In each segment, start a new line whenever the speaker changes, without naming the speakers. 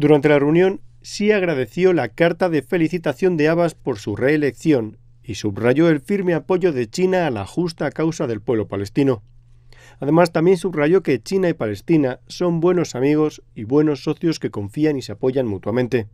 Durante la reunión, sí agradeció la carta de felicitación de Abbas por su reelección y subrayó el firme apoyo de China a la justa causa del pueblo palestino. Además, también subrayó que China y Palestina son buenos amigos y buenos socios que confían y se apoyan mutuamente.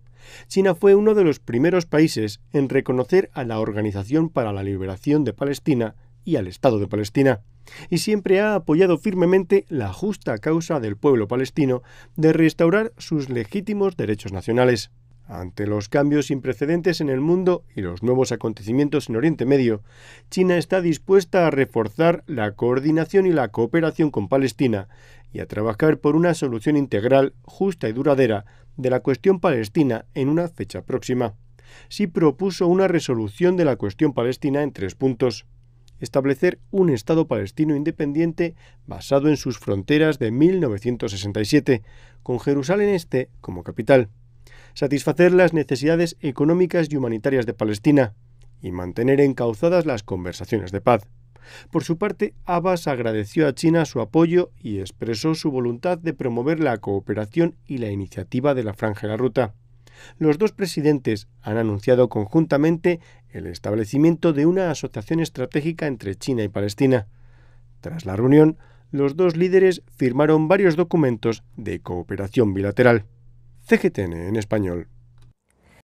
China fue uno de los primeros países en reconocer a la Organización para la Liberación de Palestina y al Estado de Palestina y siempre ha apoyado firmemente la justa causa del pueblo palestino de restaurar sus legítimos derechos nacionales. Ante los cambios sin precedentes en el mundo y los nuevos acontecimientos en Oriente Medio, China está dispuesta a reforzar la coordinación y la cooperación con Palestina y a trabajar por una solución integral, justa y duradera de la cuestión palestina en una fecha próxima. Sí propuso una resolución de la cuestión palestina en tres puntos establecer un Estado palestino independiente basado en sus fronteras de 1967, con Jerusalén Este como capital, satisfacer las necesidades económicas y humanitarias de Palestina y mantener encauzadas las conversaciones de paz. Por su parte, Abbas agradeció a China su apoyo y expresó su voluntad de promover la cooperación y la iniciativa de la Franja de la Ruta. Los dos presidentes han anunciado conjuntamente el establecimiento de una asociación estratégica entre China y Palestina. Tras la reunión, los dos líderes firmaron varios documentos de cooperación bilateral. CGTN en español.